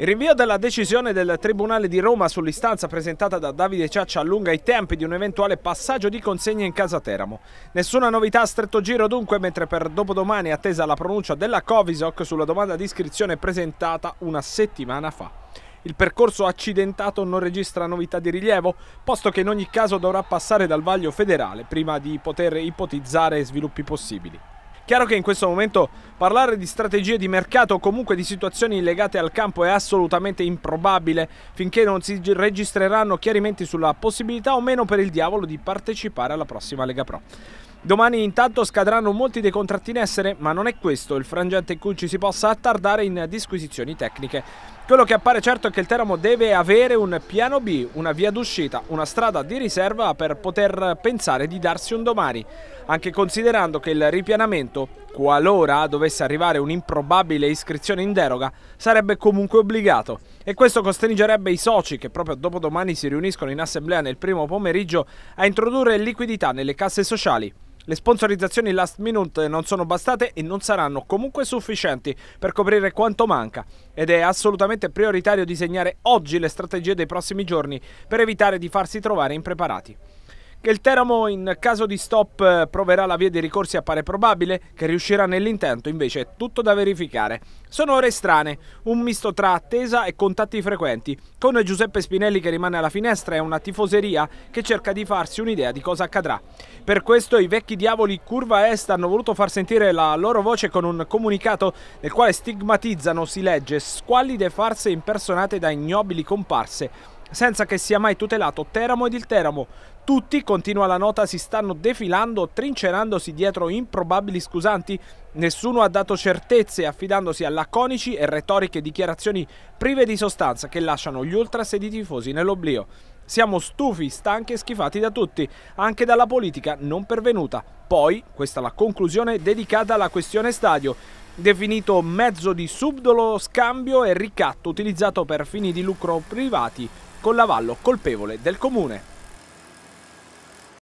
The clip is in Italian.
Il rinvio della decisione del Tribunale di Roma sull'istanza presentata da Davide Ciaccia allunga i tempi di un eventuale passaggio di consegne in casa Teramo. Nessuna novità a stretto giro dunque, mentre per dopodomani è attesa la pronuncia della Covisoc sulla domanda di iscrizione presentata una settimana fa. Il percorso accidentato non registra novità di rilievo, posto che in ogni caso dovrà passare dal vaglio federale prima di poter ipotizzare sviluppi possibili. Chiaro che in questo momento parlare di strategie di mercato o comunque di situazioni legate al campo è assolutamente improbabile finché non si registreranno chiarimenti sulla possibilità o meno per il diavolo di partecipare alla prossima Lega Pro. Domani intanto scadranno molti dei contratti in essere, ma non è questo il frangente in cui ci si possa attardare in disquisizioni tecniche. Quello che appare certo è che il Teramo deve avere un piano B, una via d'uscita, una strada di riserva per poter pensare di darsi un domani, anche considerando che il ripianamento, qualora dovesse arrivare un'improbabile iscrizione in deroga, sarebbe comunque obbligato e questo costringerebbe i soci che proprio dopodomani si riuniscono in assemblea nel primo pomeriggio a introdurre liquidità nelle casse sociali. Le sponsorizzazioni last minute non sono bastate e non saranno comunque sufficienti per coprire quanto manca ed è assolutamente prioritario disegnare oggi le strategie dei prossimi giorni per evitare di farsi trovare impreparati che il Teramo in caso di stop eh, proverà la via dei ricorsi appare probabile, che riuscirà nell'intento invece è tutto da verificare. Sono ore strane, un misto tra attesa e contatti frequenti, con Giuseppe Spinelli che rimane alla finestra e una tifoseria che cerca di farsi un'idea di cosa accadrà. Per questo i vecchi diavoli Curva Est hanno voluto far sentire la loro voce con un comunicato nel quale stigmatizzano, si legge, squallide farse impersonate da ignobili comparse senza che sia mai tutelato Teramo ed il Teramo. Tutti, continua la nota, si stanno defilando, trincerandosi dietro improbabili scusanti. Nessuno ha dato certezze, affidandosi a laconici e retoriche dichiarazioni prive di sostanza che lasciano gli ultras ed i tifosi nell'oblio. Siamo stufi, stanchi e schifati da tutti, anche dalla politica non pervenuta. Poi, questa è la conclusione dedicata alla questione stadio definito mezzo di subdolo scambio e ricatto utilizzato per fini di lucro privati con l'avallo colpevole del comune.